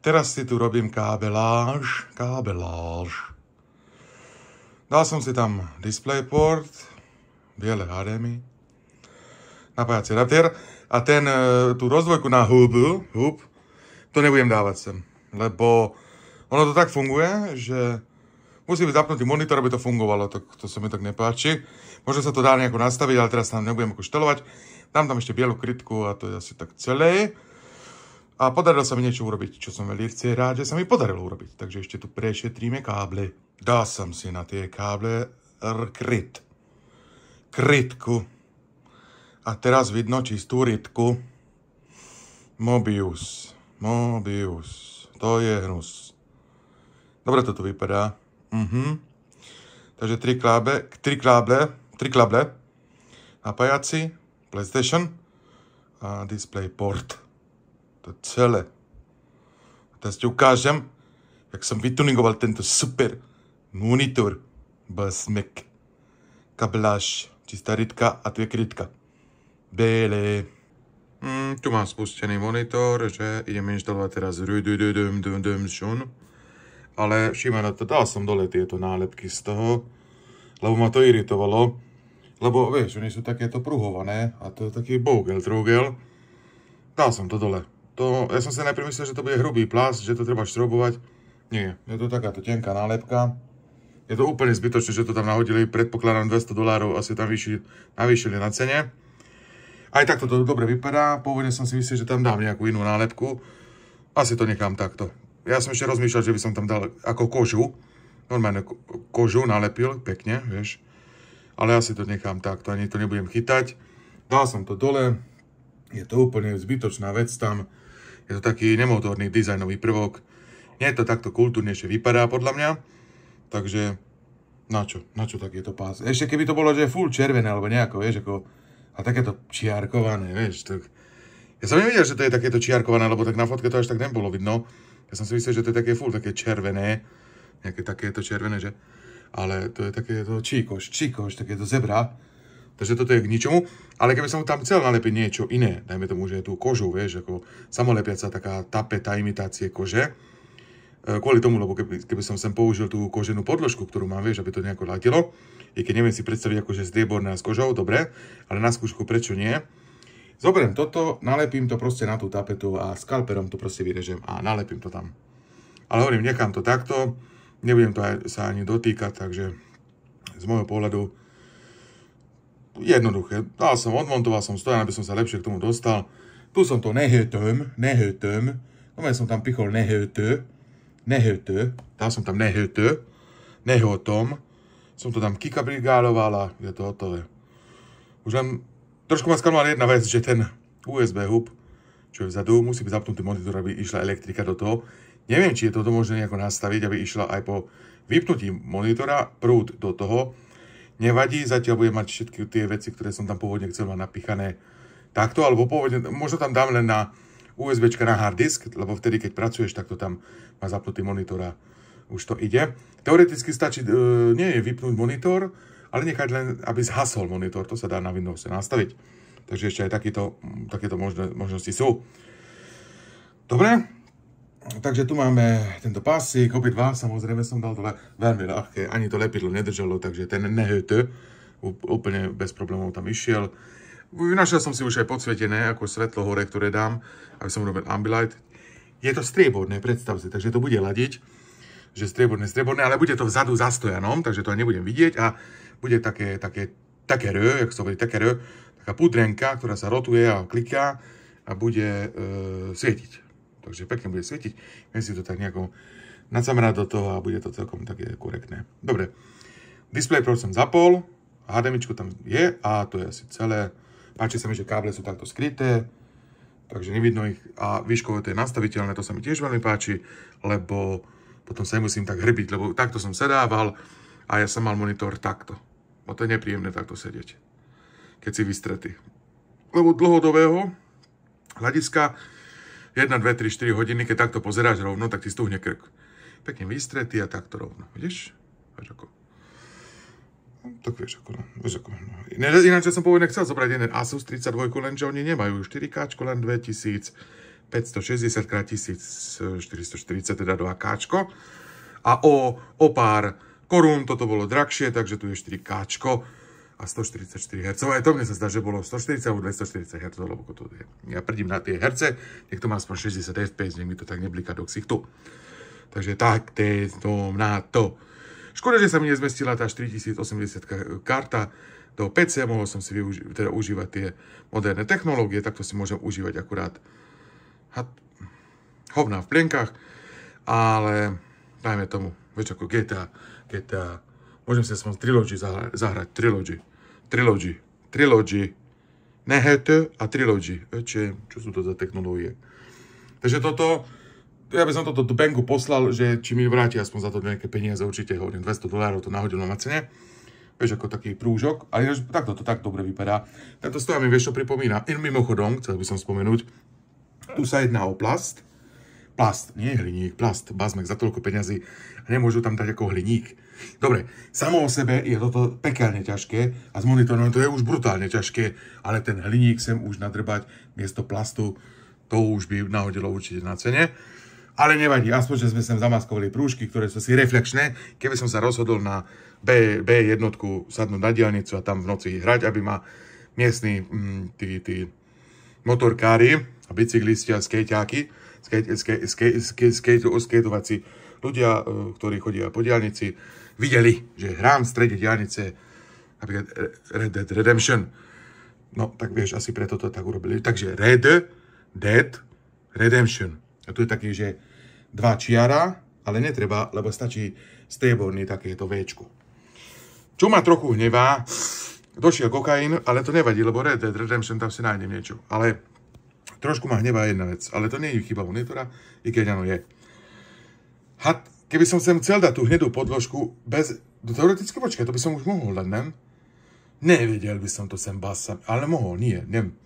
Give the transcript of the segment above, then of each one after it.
Teraz si tu robím kábeláž, kábeláž. Dal som si tam DisplayPort, biele HDMI, napájací adaptér a ten, e, tú rozvojku na hub, hub, to nebudem dávať sem, lebo ono to tak funguje, že musí byť zapnutý monitor, aby to fungovalo, to, to sa mi tak nepáči. Možno sa to dá nejako nastaviť, ale teraz tam nebudem ako štelovať. Dám tam ešte bielu krytku a to je asi tak celé. A podarilo sa mi niečo urobiť, čo som veľmi chce rád, že sa mi podarilo urobiť. Takže ešte tu prešetríme káble. Dal som si na tie káble kryt. Krytku. A teraz vidno čistú rytku. Mobius. Mobius. To je hnus. Dobre to tu vypadá. Mhm. Takže tri kláble, tri kláble, tri kláble. Napájací, PlayStation a DisplayPort. To celé. A teraz ti ukážem, jak som vytuningoval tento super monitor. Basmek. Kabeláž, Čistá rytka a je krytka. Bele. Mm, tu mám spustený monitor, že idem inštalovať teraz Redemption. Ale všimaj na to, dal som dole tieto nálepky z toho, lebo ma to iritovalo. Lebo vieš, oni sú takéto pruhované a to je taký bougel, trúgel. Dal som to dole. To, ja som si najprv myslel, že to bude hrubý plast, že to treba štrobovať. Nie, je to takáto tenká nálepka. Je to úplne zbytočné, že to tam nahodili. Predpokladám 200 dolárov asi tam vyšili, navýšili na cene. Aj takto to dobre vypadá. Pôvodne som si myslel, že tam dám nejakú inú nálepku. Asi to nechám takto. Ja som ešte rozmýšľal, že by som tam dal ako kožu. Normálne kožu nalepil, pekne, vieš. Ale asi to nechám takto, ani to nebudem chytať. Dal som to dole, je to úplne zbytočná vec tam. Je to taký nemotorný dizajnový prvok. Nie to takto kultúrnejšie vypadá podľa mňa. Takže na čo, na čo takýto pás? Ešte keby to bolo, že full červené alebo nejako, vieš, ako a takéto čiarkované, vieš, tak... Ja som nevidel, že to je takéto čiarkované, lebo tak na fotke to až tak nebolo vidno. Ja som si myslel, že to je také full, také červené, nejaké takéto červené, že... Ale to je takéto číkoš, číkoš, takéto zebra. Takže toto je k ničomu. Ale keby som tam chcel nalepiť niečo iné, dajme tomu, že je tú kožu, vieš, ako samolepiaca taká tapeta imitácie kože, e, kvôli tomu, lebo keby, keby som sem použil tú koženú podložku, ktorú mám, vieš, aby to nejako latilo. i keď neviem si predstaviť akože strieborná s kožou, dobre, ale na skúšku prečo nie. Zoberiem toto, nalepím to proste na tú tapetu a skalperom to proste vyrežem a nalepím to tam. Ale hovorím, nechám to takto, nebudem to aj, sa ani dotýkať, takže z môjho pohľadu jednoduché. Dal som, odmontoval som stojan, aby som sa lepšie k tomu dostal. Tu som to nehötöm, nehötöm. No som tam pichol nehötö, nehötö. Dal som tam nehötö, nehotom. Som to tam Kika a je to hotové. Už len trošku ma sklamal jedna vec, že ten USB hub, čo je vzadu, musí byť zapnutý monitor, aby išla elektrika do toho. Neviem, či je toto možné nejako nastaviť, aby išla aj po vypnutí monitora prúd do toho, Nevadí, zatiaľ budem mať všetky tie veci, ktoré som tam pôvodne chcel mať napichané takto, alebo pôvodne, možno tam dám len na USB na hard disk, lebo vtedy, keď pracuješ, tak to tam má zapnutý monitor a už to ide. Teoreticky stačí, e, nie je vypnúť monitor, ale nechať len, aby zhasol monitor, to sa dá na Windowse nastaviť. Takže ešte aj takýto, takéto možno, možnosti sú. Dobre, Takže tu máme tento pásik, opäť vám samozrejme som dal dole veľmi ľahké, ani to lepidlo nedržalo, takže ten nehyt úplne bez problémov tam išiel. Vynašiel som si už aj podsvietené, ako svetlo hore, ktoré dám, aby som urobil ambilight. Je to strieborné, predstav si, takže to bude ladiť, že strieborné, strieborné, ale bude to vzadu za stojanom, takže to nebudem vidieť a bude také, také, také rö, jak sa hovorí, také rö, taká pudrenka, ktorá sa rotuje a kliká a bude e, svietiť takže pekne bude svietiť. Viem si to tak nejako nacamrať do toho a bude to celkom také korektné. Dobre, display Pro som zapol, HDMI tam je a to je asi celé. Páči sa mi, že káble sú takto skryté, takže nevidno ich a výškovo to je nastaviteľné, to sa mi tiež veľmi páči, lebo potom sa nemusím tak hrbiť, lebo takto som sedával a ja som mal monitor takto. Bo to je nepríjemné takto sedieť, keď si vystretý. Lebo dlhodobého hľadiska 1, 2, 3, 4 hodiny, keď takto pozeráš rovno, tak ti stuhne krk. Pekne vystretý a takto rovno, vidíš? Až ako. tak vieš ako, no, vieš ako, no. Ináč ja som pôvodne chcel zobrať jeden Asus 32, lenže oni nemajú 4K, len 2000. 560 x 1440, teda 2 káčko. A o, o pár korún toto bolo drahšie, takže tu je 4 káčko a 144 Hz. Aj to mne sa zdá, že bolo 140 alebo 240 Hz, lebo to je. Ja prdím na tie herce, niekto má aspoň 60 fps, nech mi to tak neblika do ksichtu. Takže tak, to na to. Škoda, že sa mi nezmestila tá 4080 karta do PC, mohol som si využi- teda užívať tie moderné technológie, tak to si môžem užívať akurát hat- hovná v plienkach, ale dajme tomu, vieš ako GTA, GTA, môžem si aspoň Trilogy zahra- zahrať, Trilogy. Trilogy. Trilogy. Ne HT a Trilogy. Eče, čo sú to za technológie? Takže toto, ja by som toto do banku poslal, že či mi vráti aspoň za to nejaké peniaze, určite hovorím 200 dolárov, to nahodilo na cene. Vieš, ako taký prúžok, ale takto to tak dobre vypadá. Tento stoja mi vieš, čo pripomína. In mimochodom, chcel by som spomenúť, tu sa jedná o plast. Plast, nie hliník, plast, bazmek za toľko peňazí. Nemôžu tam dať ako hliník Dobre, samo o sebe je toto pekelne ťažké a s monitorom to je už brutálne ťažké, ale ten hliník sem už nadrbať miesto plastu, to už by nahodilo určite na cene. Ale nevadí, aspoň, že sme sem zamaskovali prúžky, ktoré sú si reflexné. Keby som sa rozhodol na B, B1 sadnúť na diálnicu a tam v noci hrať, aby ma miestni mm, tí, tí motorkári, bicyklisti a skejťáky, skejtovací ľudia, e, ktorí chodia po diálnici, videli, že hrám v strede diálnice napríklad Red Dead Redemption. No, tak vieš, asi preto to tak urobili. Takže Red Dead Redemption. A tu je taký, že dva čiara, ale netreba, lebo stačí strieborný takéto V. Čo ma trochu hnevá, došiel kokain, ale to nevadí, lebo Red Dead Redemption tam si nájdem niečo. Ale trošku ma hnevá jedna vec, ale to nie je chyba monitora, i keď ano je. Had, keby som sem chcel dať tú hnedú podložku bez... No teoreticky počkaj, to by som už mohol dať, nem? Nevidel by som to sem basa, ale mohol, nie, nem.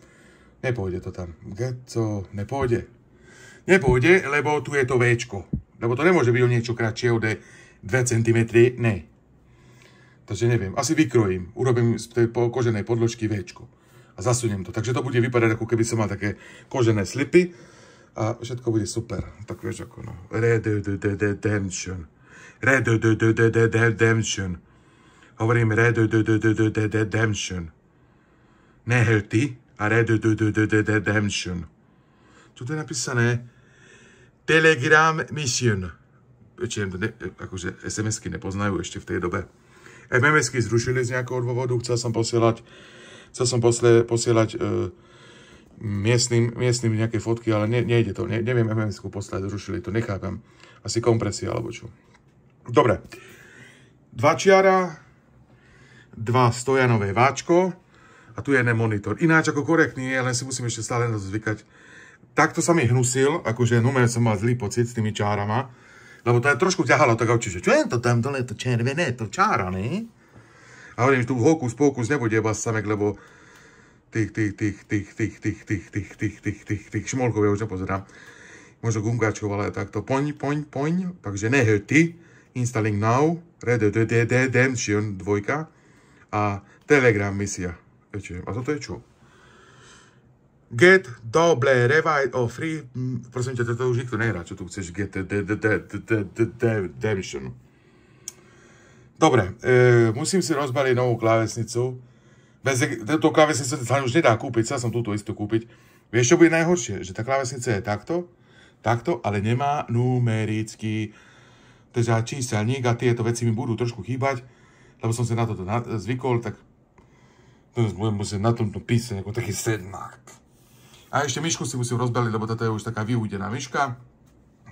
Nepôjde to tam. Geco, nepôjde. Nepôjde, lebo tu je to Včko. Lebo to nemôže byť o niečo kratšie od 2 cm, ne. Takže neviem, asi vykrojím. Urobím z tej koženej podložky Včko. A zasuniem to. Takže to bude vypadať, ako keby som mal také kožené slipy a všetko bude super. Tak vieš ako no. Red Redemption. Red Redemption. Hovorím Red redemption. Ne healthy a Red redemption. Tu je napísané Telegram Mission. Čiže ne, akože SMS-ky nepoznajú ešte v tej dobe. MMS-ky zrušili z nejakého dôvodu, chcel som posielať, chcel som posle, posielať e, miestnym, miestnym nejaké fotky, ale ne, nejde to, ne, neviem mms poslať, zrušili to, nechápem. Asi kompresia alebo čo. Dobre, dva čiara, dva stojanové váčko a tu je jeden monitor. Ináč ako korektný je, len si musím ešte stále na to zvykať. Takto sa mi hnusil, akože numer som mal zlý pocit s tými čárama, lebo to je trošku ťahalo tak určite, čo je to tam dole, to červené, to čára, ne? A hovorím, tu hokus pokus nebude samek, lebo tých, tých, tých, tých, tých, tých, tých, tých, tých, tých, tých, tých šmolkov, ja už nepozerám. Možno gumkáčov, ale takto poň, poň, poň, takže nehty, installing now, redemption 2 a telegram misia. A toto je čo? Get double revive of free, prosím ťa, to už nikto nehrá, čo tu chceš, get Dobre, musím si rozbaliť novú klávesnicu, bez, to klávesnice sa už nedá kúpiť, chcel som túto istú kúpiť. Vieš, čo bude najhoršie? Že tá klávesnica je takto, takto, ale nemá numerický teda číselník a tieto veci mi budú trošku chýbať, lebo som sa na toto na, zvykol, tak to budem musieť na tomto písať ako taký sednák. A ešte myšku si musím rozbeliť, lebo toto je už taká vyúdená myška.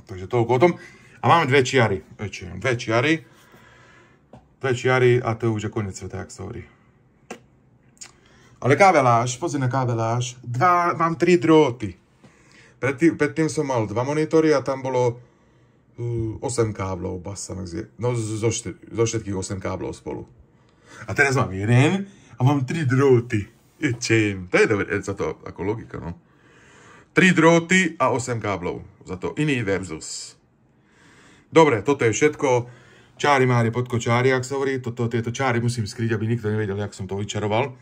Takže toľko o tom. A máme dve čiary. Dve čiary. Dve čiary a to je už je konec sveta, jak sa hovorí. Ale káveláš, pozri na káveláš, dva, mám tri dróty. Predtým, predtým som mal dva monitory a tam bolo uh, 8 káblov basa, no zo, štyr, zo všetkých 8 káblov spolu. A teraz mám jeden a mám tri drôty. Čím? To je dobré, za to ako logika, no. Tri dróty a 8 káblov. Za to iný versus. Dobre, toto je všetko. Čári máre pod kočári, ak sa hovorí. Toto, tieto čári musím skryť, aby nikto nevedel, jak som to vyčaroval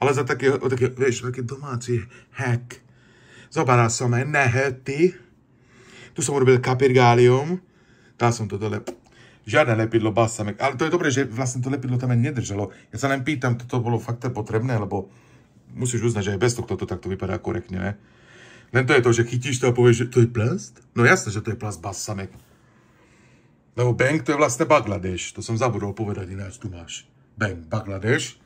ale za také, také, vieš, také domáci hack. Zoberá som aj nehety. Tu som urobil kapirgálium, dal som to dole. Žiadne lepidlo, balsamek. ale to je dobré, že vlastne to lepidlo tam aj nedržalo. Ja sa len pýtam, toto bolo fakt potrebné, lebo musíš uznať, že aj bez tohto to takto vypadá korektne, ne? Len to je to, že chytíš to a povieš, že to je plast? No jasné, že to je plast balsamek. Lebo Bang to je vlastne Bangladeš, to som zabudol povedať, ináč tu máš. Bang, Bangladeš.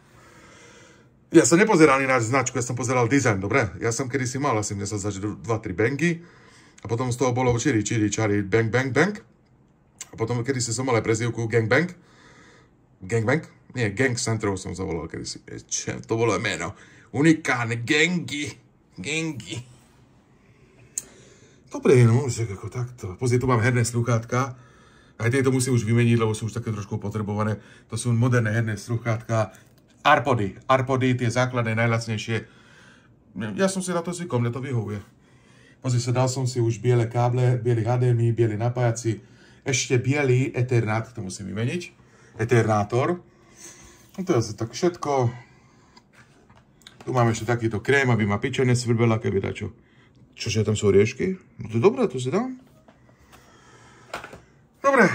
Ja som nepozeral ani značku, ja som pozeral dizajn, dobre? Ja som si mal asi, mne sa zažiť dva, tri bengy a potom z toho bolo čiri, čiri, čari, bang, bang, bang. A potom si som mal aj bang. Gang bang? Nie, Gang Centrov som zavolal si. E, čo, to bolo meno. Unikálne, gangy, gangy. Dobre, no, však ako takto. Pozri, tu mám herné sluchátka. Aj tieto musím už vymeniť, lebo sú už také trošku potrebované. To sú moderné herné sluchátka, Arpody. Arpody, tie základné, najlacnejšie. Ja som si na to zvykol, mne to vyhovuje. Pozri sa, dal som si už biele káble, biely HDMI, biely napájací, ešte biely Ethernet, to musím vymeniť, Ethernátor. No to je asi tak všetko. Tu mám ešte takýto krém, aby ma pičo nesvrbela, keby dačo. Čože tam sú riešky? No to je dobré, to si dám. Dobre,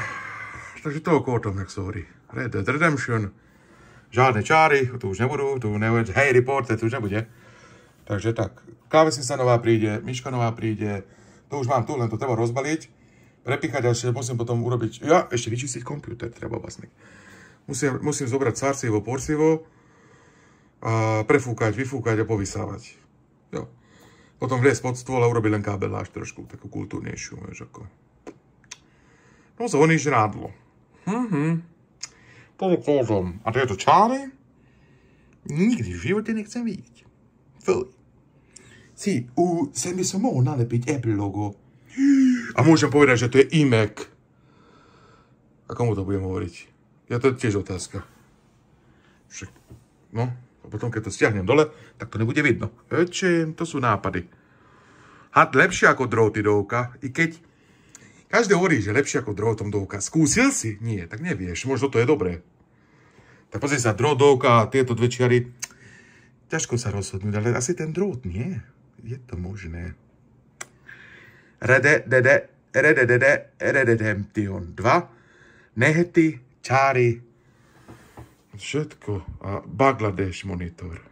takže to okolo tom, jak sa hovorí. Red Dead Redemption Žádné čáry, tu už nebudu, tu nebude, hej, reporte, tu už nebude. Takže tak, klávesnica nová príde, myška nová príde, to už mám tu, len to treba rozbaliť, prepichať a ešte musím potom urobiť, ja, ešte vyčistiť kompiúter, treba vlastne. Musím, musím zobrať sarcivo, porcivo a prefúkať, vyfúkať a povysávať. Jo. Potom vliesť pod stôl a urobiť len kábeláž trošku, takú kultúrnejšiu, vieš ako. No zvoní žrádlo. Mhm. Mm Położą, a tieto čáry nikdy v živote nechcem vidieť. Fuj. Si, u, sem by som mohol nalepiť Apple logo. A môžem povedať, že to je iMac. A komu to budem hovoriť? Ja to je tiež otázka. Však, no, a potom keď to stiahnem dole, tak to nebude vidno. Ečím, to sú nápady. Had lepšie ako do oka, i keď každý hovorí, že lepšie ako drohotomdovka. Skúsil si? Nie, tak nevieš. Možno to je dobré. Tak pozri sa, drohotovka a tieto dve čiary. Ťažko sa rozhodnúť, ale asi ten drôt nie. Je to možné. Rede, dede, rede, dede, rede, demtion. Dva. Nehety, čáry. Všetko. A Bangladeš monitor.